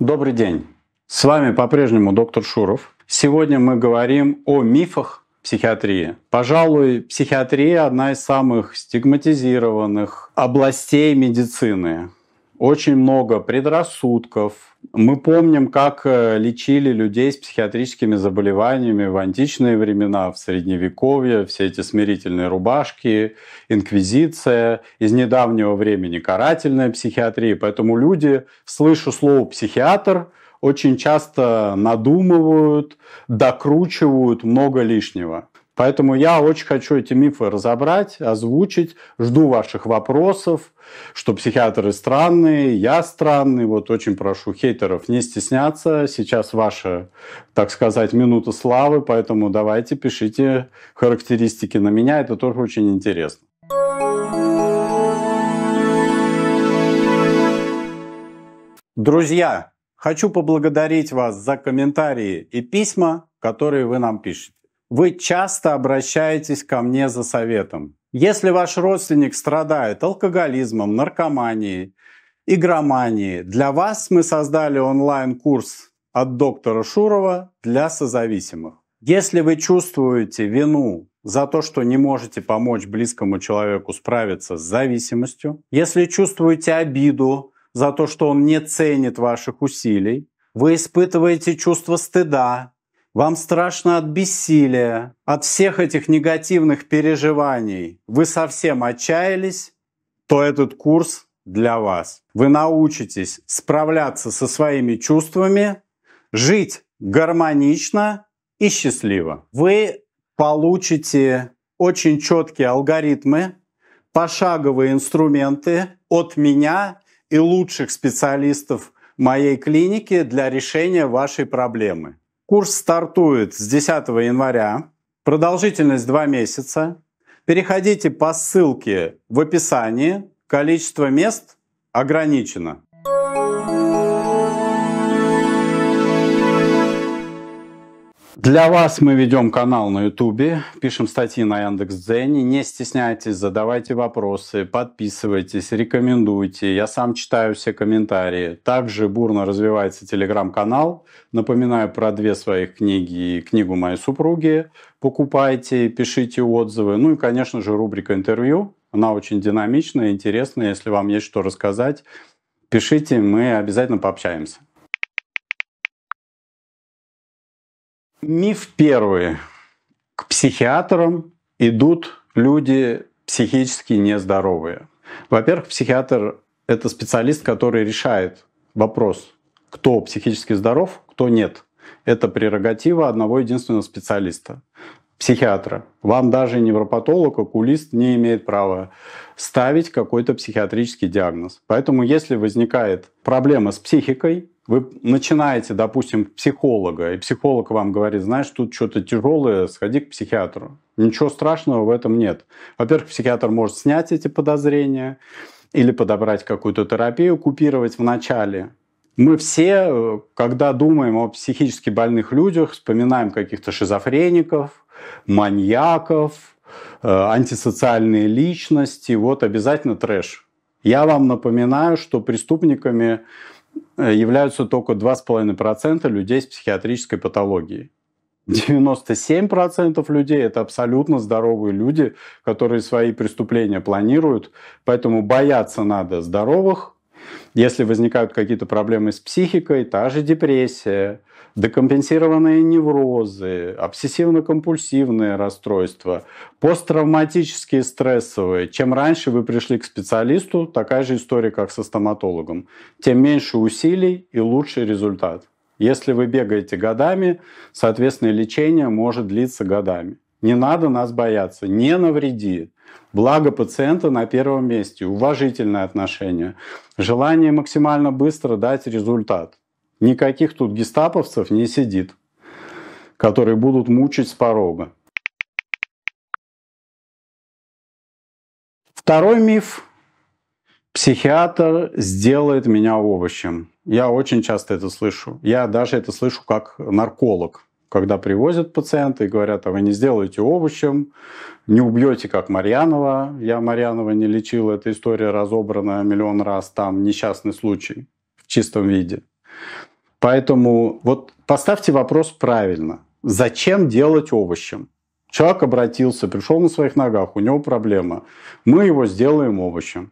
Добрый день. С вами по-прежнему доктор Шуров. Сегодня мы говорим о мифах психиатрии. Пожалуй, психиатрия одна из самых стигматизированных областей медицины очень много предрассудков. Мы помним, как э, лечили людей с психиатрическими заболеваниями в античные времена, в средневековье, все эти смирительные рубашки, инквизиция, из недавнего времени карательная психиатрия. Поэтому люди, слышу слово «психиатр», очень часто надумывают, докручивают много лишнего. Поэтому я очень хочу эти мифы разобрать, озвучить. Жду ваших вопросов, что психиатры странные, я странный. Вот очень прошу хейтеров не стесняться. Сейчас ваша, так сказать, минута славы, поэтому давайте пишите характеристики на меня. Это тоже очень интересно. Друзья, хочу поблагодарить вас за комментарии и письма, которые вы нам пишете вы часто обращаетесь ко мне за советом. Если ваш родственник страдает алкоголизмом, наркоманией, игроманией, для вас мы создали онлайн-курс от доктора Шурова для созависимых. Если вы чувствуете вину за то, что не можете помочь близкому человеку справиться с зависимостью, если чувствуете обиду за то, что он не ценит ваших усилий, вы испытываете чувство стыда вам страшно от бессилия, от всех этих негативных переживаний. Вы совсем отчаялись, то этот курс для вас. Вы научитесь справляться со своими чувствами, жить гармонично и счастливо. Вы получите очень четкие алгоритмы, пошаговые инструменты от меня и лучших специалистов моей клиники для решения вашей проблемы. Курс стартует с 10 января, продолжительность 2 месяца. Переходите по ссылке в описании, количество мест ограничено. Для вас мы ведем канал на Ютубе, пишем статьи на Яндекс.Дзене. Не стесняйтесь, задавайте вопросы, подписывайтесь, рекомендуйте. Я сам читаю все комментарии. Также бурно развивается телеграм-канал. Напоминаю про две своих книги и книгу моей супруги. Покупайте, пишите отзывы. Ну и, конечно же, рубрика интервью. Она очень динамичная, интересная. Если вам есть что рассказать, пишите, мы обязательно пообщаемся. Миф первый. К психиатрам идут люди психически нездоровые. Во-первых, психиатр – это специалист, который решает вопрос, кто психически здоров, кто нет. Это прерогатива одного единственного специалиста – психиатра. Вам даже невропатолог, окулист не имеет права ставить какой-то психиатрический диагноз. Поэтому если возникает проблема с психикой, вы начинаете, допустим, психолога, и психолог вам говорит, знаешь, тут что-то тяжелое, сходи к психиатру. Ничего страшного в этом нет. Во-первых, психиатр может снять эти подозрения или подобрать какую-то терапию, купировать вначале. мы все, э, когда думаем о психически больных людях, вспоминаем каких-то шизофреников, маньяков, э, антисоциальные личности. Вот обязательно трэш. Я вам напоминаю, что преступниками Э, являются только 2,5% людей с психиатрической патологией. 97% людей это абсолютно здоровые люди, которые свои преступления планируют, поэтому бояться надо здоровых. Если возникают какие-то проблемы с психикой, та же депрессия, декомпенсированные неврозы, обсессивно-компульсивные расстройства, посттравматические стрессовые. Чем раньше вы пришли к специалисту, такая же история, как со стоматологом, тем меньше усилий и лучший результат. Если вы бегаете годами, соответственно, лечение может длиться годами. Не надо нас бояться, не навредит. Благо пациента на первом месте, уважительное отношение, желание максимально быстро дать результат. Никаких тут гестаповцев не сидит, которые будут мучить с порога. Второй миф. Психиатр сделает меня овощем. Я очень часто это слышу. Я даже это слышу как нарколог, когда привозят пациента и говорят, а вы не сделаете овощем, не убьете, как Марьянова. Я Марьянова не лечил, эта история разобрана миллион раз, там несчастный случай в чистом виде. Поэтому вот поставьте вопрос правильно. Зачем делать овощем? Человек обратился, пришел на своих ногах, у него проблема. Мы его сделаем овощем.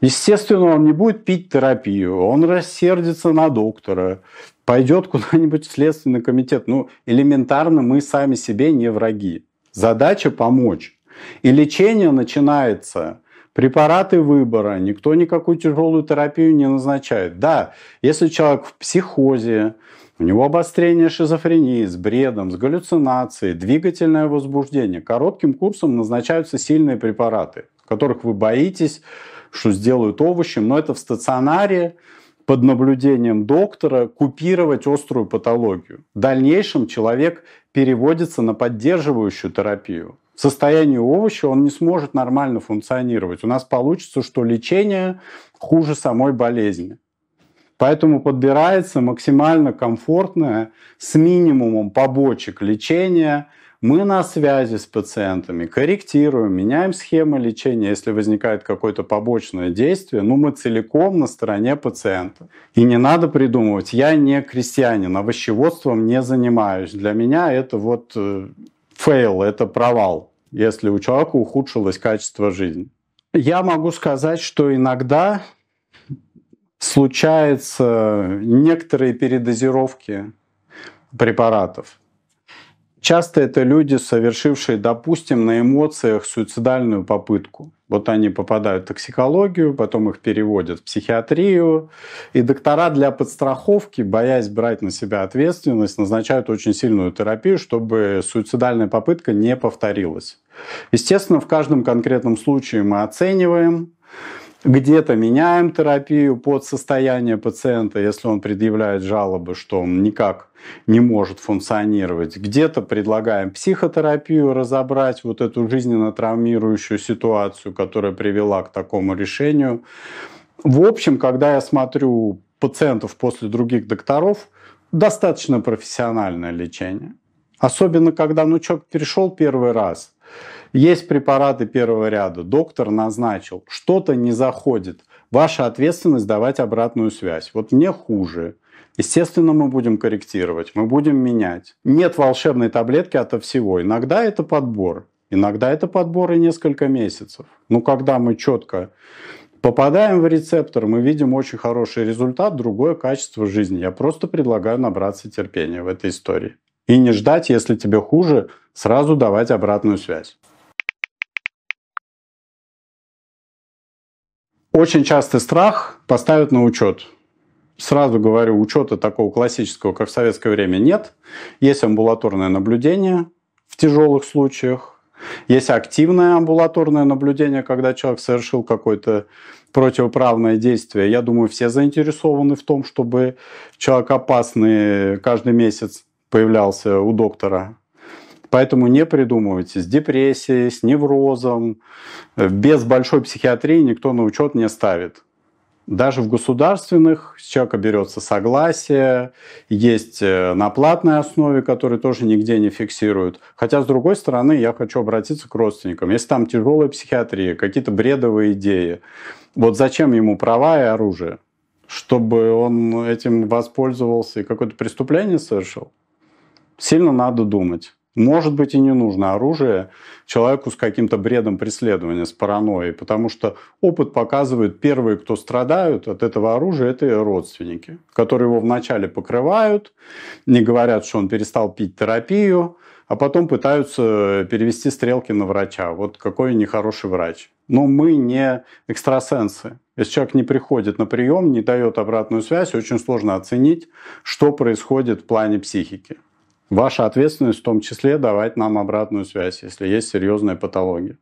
Естественно, он не будет пить терапию, он рассердится на доктора, пойдет куда-нибудь в следственный комитет. Ну, элементарно мы сами себе не враги. Задача помочь. И лечение начинается Препараты выбора, никто никакую тяжелую терапию не назначает. Да, если человек в психозе, у него обострение шизофрении с бредом, с галлюцинацией, двигательное возбуждение. Коротким курсом назначаются сильные препараты, которых вы боитесь, что сделают овощем, но это в стационаре под наблюдением доктора купировать острую патологию. В дальнейшем человек переводится на поддерживающую терапию состоянию овоща он не сможет нормально функционировать. У нас получится, что лечение хуже самой болезни. Поэтому подбирается максимально комфортное, с минимумом побочек лечения. Мы на связи с пациентами, корректируем, меняем схемы лечения, если возникает какое-то побочное действие, но ну, мы целиком на стороне пациента. И не надо придумывать, я не крестьянин, овощеводством не занимаюсь. Для меня это вот э, фейл – это провал, если у человека ухудшилось качество жизни. Я могу сказать, что иногда случаются некоторые передозировки препаратов. Часто это люди, совершившие, допустим, на эмоциях суицидальную попытку. Вот они попадают в токсикологию, потом их переводят в психиатрию. И доктора для подстраховки, боясь брать на себя ответственность, назначают очень сильную терапию, чтобы суицидальная попытка не повторилась. Естественно, в каждом конкретном случае мы оцениваем, где-то меняем терапию под состояние пациента, если он предъявляет жалобы, что он никак не может функционировать. Где-то предлагаем психотерапию разобрать вот эту жизненно травмирующую ситуацию, которая привела к такому решению. В общем, когда я смотрю пациентов после других докторов, достаточно профессиональное лечение. Особенно, когда ну, человек перешел первый раз, есть препараты первого ряда, доктор назначил, что-то не заходит. Ваша ответственность давать обратную связь. Вот мне хуже, Естественно, мы будем корректировать, мы будем менять. Нет волшебной таблетки ото всего. Иногда это подбор, иногда это подбор и несколько месяцев. Но когда мы четко попадаем в рецептор, мы видим очень хороший результат, другое качество жизни. Я просто предлагаю набраться терпения в этой истории. И не ждать, если тебе хуже, сразу давать обратную связь. Очень частый страх поставят на учет. Сразу говорю, учета такого классического, как в советское время, нет. Есть амбулаторное наблюдение в тяжелых случаях, есть активное амбулаторное наблюдение, когда человек совершил какое-то противоправное действие. Я думаю, все заинтересованы в том, чтобы человек опасный каждый месяц появлялся у доктора. Поэтому не придумывайте с депрессией, с неврозом. Без большой психиатрии никто на учет не ставит. Даже в государственных с человека берется согласие, есть э, на платной основе, которые тоже нигде не фиксируют. Хотя, с другой стороны, я хочу обратиться к родственникам. Если там тяжелая психиатрия, какие-то бредовые идеи, вот зачем ему права и оружие? Чтобы он этим воспользовался и какое-то преступление совершил? Сильно надо думать. Может быть, и не нужно оружие человеку с каким-то бредом преследования, с паранойей, потому что опыт показывает, первые, кто страдают от этого оружия, это родственники, которые его вначале покрывают, не говорят, что он перестал пить терапию, а потом пытаются перевести стрелки на врача. Вот какой нехороший врач. Но мы не экстрасенсы. Если человек не приходит на прием, не дает обратную связь, очень сложно оценить, что происходит в плане психики. Ваша ответственность в том числе давать нам обратную связь, если есть серьезная патология.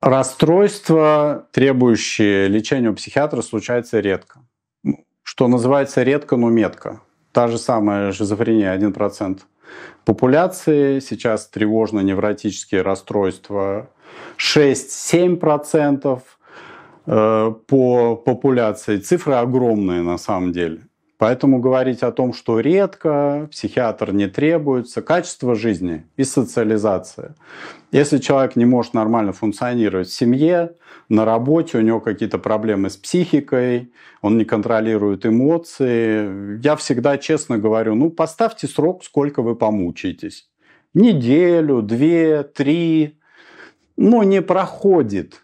Расстройства, требующие лечения у психиатра, случаются редко. Что называется редко, но метко. Та же самая шизофрения 1% популяции. Сейчас тревожно-невротические расстройства 6-7%. Э, по популяции. Цифры огромные на самом деле. Поэтому говорить о том, что редко, психиатр не требуется, качество жизни и социализация. Если человек не может нормально функционировать в семье, на работе, у него какие-то проблемы с психикой, он не контролирует эмоции, я всегда честно говорю, ну поставьте срок, сколько вы помучаетесь. Неделю, две, три, но ну, не проходит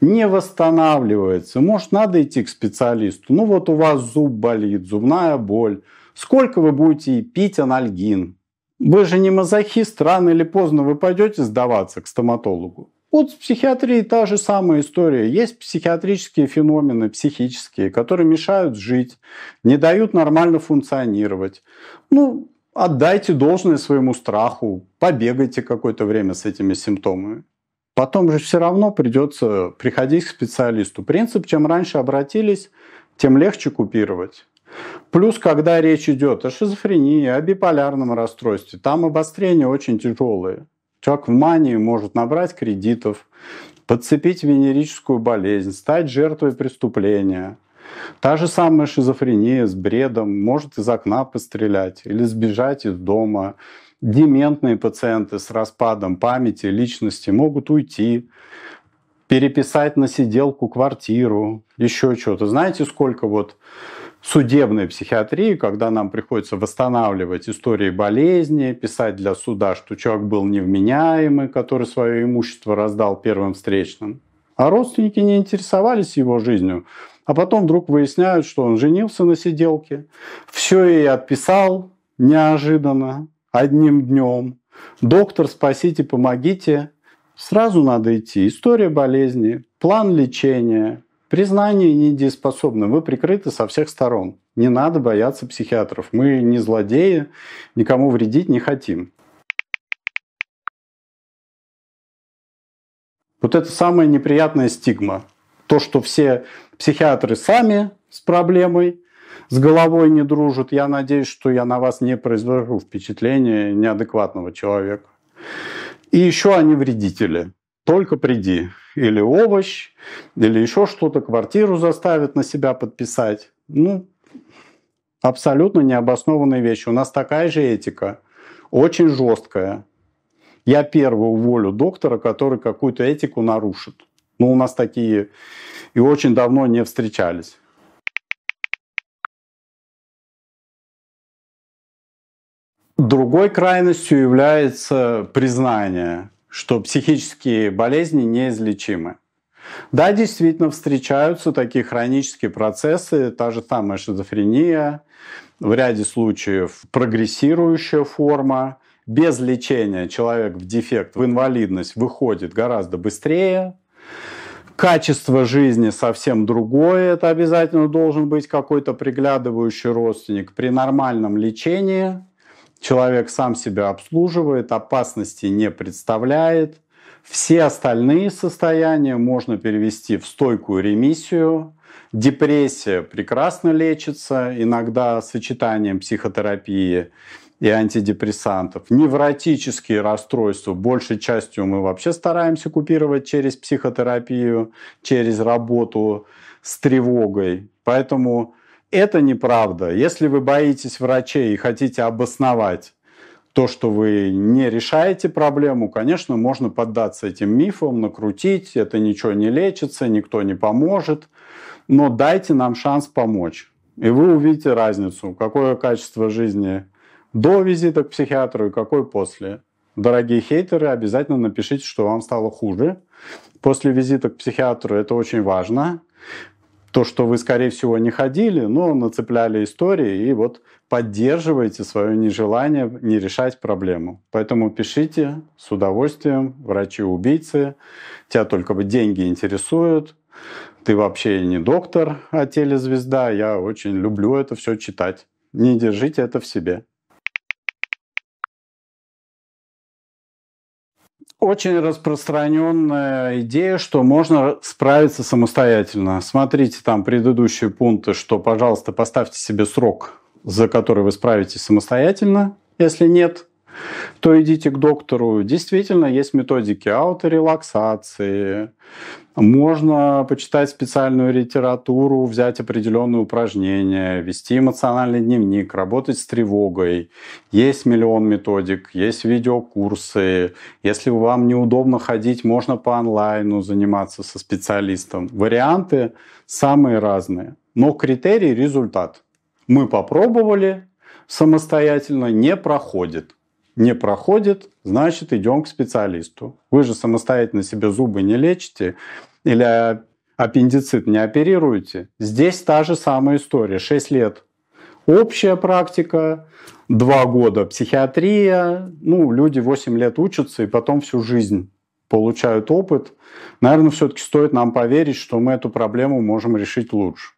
не восстанавливается. Может, надо идти к специалисту. Ну вот у вас зуб болит, зубная боль. Сколько вы будете пить анальгин? Вы же не мазохист, рано или поздно вы пойдете сдаваться к стоматологу. Вот в психиатрии та же самая история. Есть психиатрические феномены, психические, которые мешают жить, не дают нормально функционировать. Ну, отдайте должное своему страху, побегайте какое-то время с этими симптомами. Потом же все равно придется приходить к специалисту. Принцип, чем раньше обратились, тем легче купировать. Плюс, когда речь идет о шизофрении, о биполярном расстройстве, там обострения очень тяжелые. Человек в мании может набрать кредитов, подцепить венерическую болезнь, стать жертвой преступления. Та же самая шизофрения с бредом может из окна пострелять или сбежать из дома, Дементные пациенты с распадом памяти, личности могут уйти, переписать на сиделку квартиру, еще что-то. Знаете, сколько вот судебной психиатрии, когда нам приходится восстанавливать истории болезни, писать для суда, что человек был невменяемый, который свое имущество раздал первым встречным. А родственники не интересовались его жизнью. А потом вдруг выясняют, что он женился на сиделке, все ей отписал неожиданно, одним днем. Доктор, спасите, помогите. Сразу надо идти. История болезни, план лечения, признание недееспособным. Вы прикрыты со всех сторон. Не надо бояться психиатров. Мы не злодеи, никому вредить не хотим. Вот это самая неприятная стигма. То, что все психиатры сами с проблемой, с головой не дружат. Я надеюсь, что я на вас не произвожу впечатление неадекватного человека. И еще они вредители. Только приди. Или овощ, или еще что-то, квартиру заставят на себя подписать. Ну, абсолютно необоснованные вещи. У нас такая же этика, очень жесткая. Я первый уволю доктора, который какую-то этику нарушит. Ну, у нас такие и очень давно не встречались. Другой крайностью является признание, что психические болезни неизлечимы. Да, действительно встречаются такие хронические процессы, та же самая шизофрения, в ряде случаев прогрессирующая форма. Без лечения человек в дефект, в инвалидность выходит гораздо быстрее. Качество жизни совсем другое, это обязательно должен быть какой-то приглядывающий родственник. При нормальном лечении Человек сам себя обслуживает, опасности не представляет. Все остальные состояния можно перевести в стойкую ремиссию. Депрессия прекрасно лечится, иногда сочетанием психотерапии и антидепрессантов. Невротические расстройства большей частью мы вообще стараемся купировать через психотерапию, через работу с тревогой. Поэтому это неправда. Если вы боитесь врачей и хотите обосновать то, что вы не решаете проблему, конечно, можно поддаться этим мифам, накрутить, это ничего не лечится, никто не поможет, но дайте нам шанс помочь. И вы увидите разницу, какое качество жизни до визита к психиатру и какое после. Дорогие хейтеры, обязательно напишите, что вам стало хуже. После визита к психиатру это очень важно то, что вы, скорее всего, не ходили, но нацепляли истории и вот поддерживаете свое нежелание не решать проблему. Поэтому пишите с удовольствием, врачи-убийцы, тебя только бы деньги интересуют, ты вообще не доктор, а телезвезда, я очень люблю это все читать. Не держите это в себе. очень распространенная идея, что можно справиться самостоятельно. Смотрите там предыдущие пункты, что, пожалуйста, поставьте себе срок, за который вы справитесь самостоятельно. Если нет, то идите к доктору. Действительно, есть методики ауторелаксации, можно почитать специальную литературу, взять определенные упражнения, вести эмоциональный дневник, работать с тревогой. Есть миллион методик, есть видеокурсы. Если вам неудобно ходить, можно по онлайну заниматься со специалистом. Варианты самые разные. Но критерий – результат. Мы попробовали, самостоятельно не проходит не проходит, значит, идем к специалисту. Вы же самостоятельно себе зубы не лечите или а, аппендицит не оперируете. Здесь та же самая история. 6 лет общая практика, 2 года психиатрия. Ну, люди 8 лет учатся и потом всю жизнь получают опыт. Наверное, все-таки стоит нам поверить, что мы эту проблему можем решить лучше.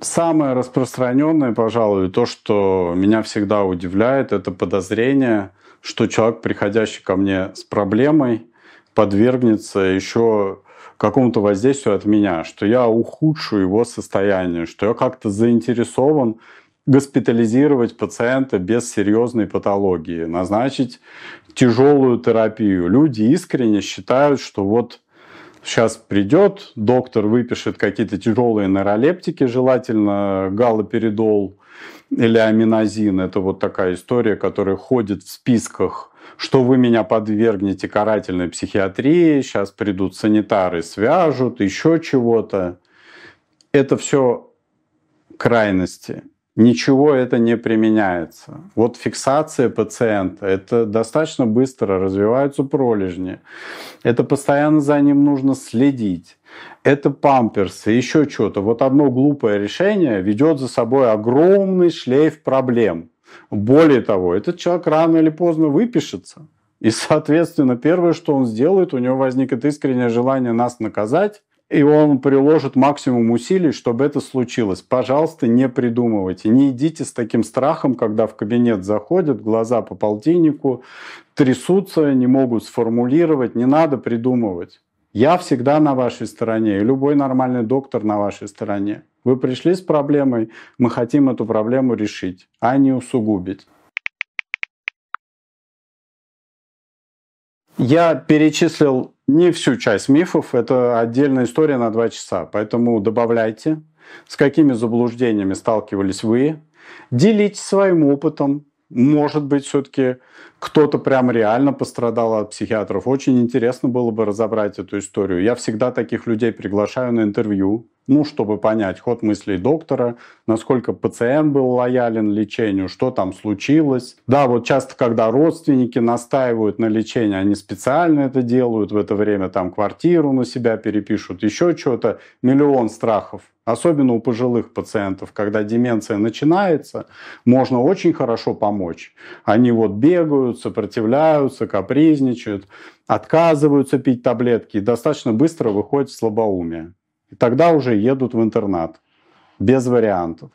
Самое распространенное, пожалуй, то, что меня всегда удивляет, это подозрение, что человек, приходящий ко мне с проблемой, подвергнется еще какому-то воздействию от меня, что я ухудшу его состояние, что я как-то заинтересован госпитализировать пациента без серьезной патологии, назначить тяжелую терапию. Люди искренне считают, что вот Сейчас придет, доктор выпишет какие-то тяжелые нейролептики, желательно галоперидол или аминозин. Это вот такая история, которая ходит в списках что вы меня подвергнете карательной психиатрии, сейчас придут санитары, свяжут, еще чего-то. Это все крайности ничего это не применяется. Вот фиксация пациента, это достаточно быстро развиваются пролежни, это постоянно за ним нужно следить, это памперсы, еще что-то. Вот одно глупое решение ведет за собой огромный шлейф проблем. Более того, этот человек рано или поздно выпишется. И, соответственно, первое, что он сделает, у него возникнет искреннее желание нас наказать, и он приложит максимум усилий, чтобы это случилось. Пожалуйста, не придумывайте. Не идите с таким страхом, когда в кабинет заходят, глаза по полтиннику, трясутся, не могут сформулировать. Не надо придумывать. Я всегда на вашей стороне, и любой нормальный доктор на вашей стороне. Вы пришли с проблемой, мы хотим эту проблему решить, а не усугубить. Я перечислил не всю часть мифов, это отдельная история на два часа, поэтому добавляйте, с какими заблуждениями сталкивались вы, делитесь своим опытом, может быть, все-таки кто-то прям реально пострадал от психиатров. Очень интересно было бы разобрать эту историю. Я всегда таких людей приглашаю на интервью, ну, чтобы понять ход мыслей доктора, насколько пациент был лоялен лечению, что там случилось. Да, вот часто, когда родственники настаивают на лечении, они специально это делают, в это время там квартиру на себя перепишут, еще что-то, миллион страхов. Особенно у пожилых пациентов, когда деменция начинается, можно очень хорошо помочь. Они вот бегают, требуют, сопротивляются, капризничают, отказываются пить таблетки и достаточно быстро выходят в слабоумие. И тогда уже едут в интернат. Без вариантов.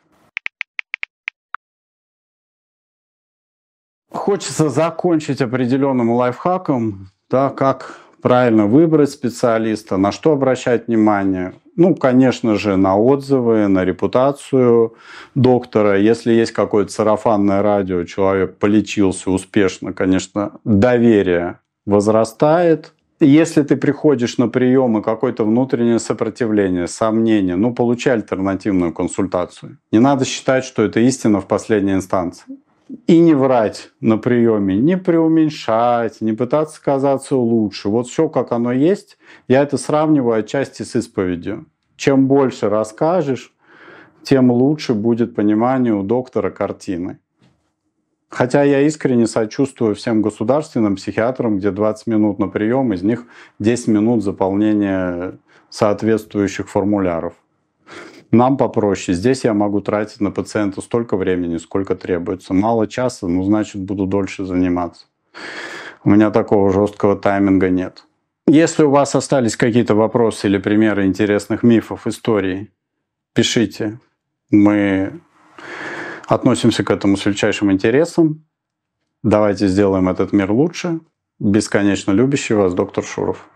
Хочется закончить определенным лайфхаком, да, как правильно выбрать специалиста, на что обращать внимание. Ну, конечно же, на отзывы, на репутацию доктора. Если есть какое-то сарафанное радио, человек полечился успешно, конечно, доверие возрастает. Если ты приходишь на прием и какое-то внутреннее сопротивление, сомнение, ну, получай альтернативную консультацию. Не надо считать, что это истина в последней инстанции и не врать на приеме, не преуменьшать, не пытаться казаться лучше. Вот все, как оно есть, я это сравниваю отчасти с исповедью. Чем больше расскажешь, тем лучше будет понимание у доктора картины. Хотя я искренне сочувствую всем государственным психиатрам, где 20 минут на прием, из них 10 минут заполнения соответствующих формуляров. Нам попроще. Здесь я могу тратить на пациента столько времени, сколько требуется. Мало часа, ну, значит, буду дольше заниматься. У меня такого жесткого тайминга нет. Если у вас остались какие-то вопросы или примеры интересных мифов, историй, пишите. Мы относимся к этому с величайшим интересом. Давайте сделаем этот мир лучше. Бесконечно любящий вас доктор Шуров.